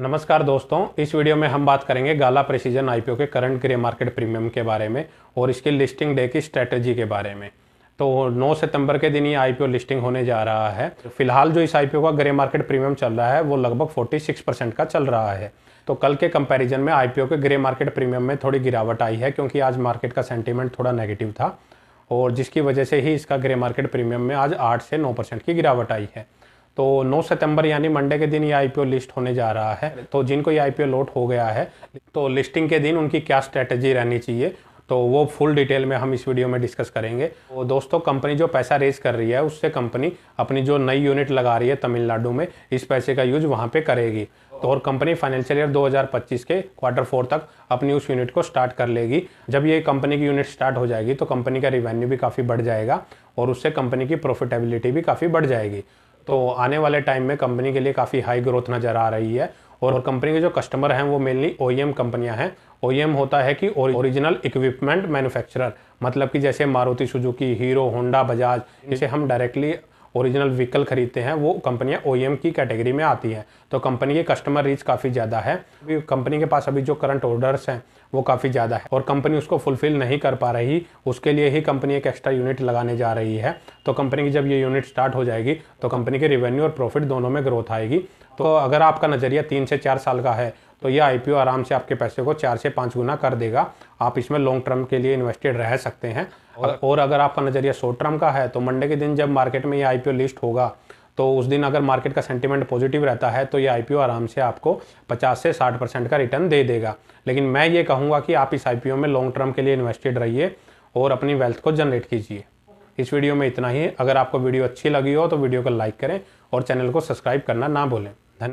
नमस्कार दोस्तों इस वीडियो में हम बात करेंगे गाला प्रेसिजन आईपीओ के करंट ग्रे मार्केट प्रीमियम के बारे में और इसके लिस्टिंग डे की स्ट्रैटेजी के बारे में तो 9 सितंबर के दिन ये आईपीओ लिस्टिंग होने जा रहा है फिलहाल जो इस आईपीओ का ग्रे मार्केट प्रीमियम चल रहा है वो लगभग 46 परसेंट का चल रहा है तो कल के कंपेरिजन में आईपीओ के ग्रे मार्केट प्रीमियम में थोड़ी गिरावट आई है क्योंकि आज मार्केट का सेंटिमेंट थोड़ा नेगेटिव था और जिसकी वजह से ही इसका ग्रे मार्केट प्रीमियम में आज आठ से नौ परसेंट की गिरावट आई है तो 9 सितंबर यानी मंडे के दिन ये आईपीओ लिस्ट होने जा रहा है तो जिनको ये आईपीओ लोट हो गया है तो लिस्टिंग के दिन उनकी क्या स्ट्रेटजी रहनी चाहिए तो वो फुल डिटेल में हम इस वीडियो में डिस्कस करेंगे तो दोस्तों कंपनी जो पैसा रेज कर रही है उससे कंपनी अपनी जो नई यूनिट लगा रही है तमिलनाडु में इस पैसे का यूज वहाँ पर करेगी तो और कंपनी फाइनेंशियल ईयर 2025 के क्वार्टर फोर तक अपनी उस यूनिट को स्टार्ट कर लेगी जब ये कंपनी की यूनिट स्टार्ट हो जाएगी तो कंपनी का रिवेन्यू भी काफ़ी बढ़ जाएगा और उससे कंपनी की प्रॉफिटेबिलिटी भी काफ़ी बढ़ जाएगी तो आने वाले टाइम में कंपनी के लिए काफ़ी हाई ग्रोथ नज़र आ रही है और कंपनी के जो कस्टमर हैं वो मेनली ओ ई कंपनियाँ हैं ओ e होता है कि ओरिजिनल इक्विपमेंट मैन्युफैक्चरर मतलब कि जैसे मारुति सुजुकी हीरो होंडा बजाज इसे हम डायरेक्टली ओरिजिनल व्हीकल खरीदते हैं वो कंपनियां ओ e की कैटेगरी में आती हैं तो कंपनी के कस्टमर रीच काफ़ी ज़्यादा है कंपनी के पास अभी जो करंट ऑर्डर्स हैं वो काफ़ी ज़्यादा है और कंपनी उसको फुलफिल नहीं कर पा रही उसके लिए ही कंपनी एक एक्स्ट्रा यूनिट लगाने जा रही है तो कंपनी की जब ये यूनिट स्टार्ट हो जाएगी तो कंपनी के रेवेन्यू और प्रॉफिट दोनों में ग्रोथ आएगी तो अगर आपका नज़रिया तीन से चार साल का है तो ये आईपीओ आराम से आपके पैसे को चार से पाँच गुना कर देगा आप इसमें लॉन्ग टर्म के लिए इन्वेस्टेड रह सकते हैं और, और अगर आपका नज़रिया शॉर्ट टर्म का है तो मंडे के दिन जब मार्केट में ये आईपीओ लिस्ट होगा तो उस दिन अगर मार्केट का सेंटिमेंट पॉजिटिव रहता है तो ये आईपीओ आराम से आपको 50 से 60 परसेंट का रिटर्न दे देगा लेकिन मैं ये कहूँगा कि आप इस आईपीओ में लॉन्ग टर्म के लिए इन्वेस्टेड रहिए और अपनी वेल्थ को जनरेट कीजिए इस वीडियो में इतना ही अगर आपको वीडियो अच्छी लगी हो तो वीडियो को लाइक करें और चैनल को सब्सक्राइब करना ना भूलें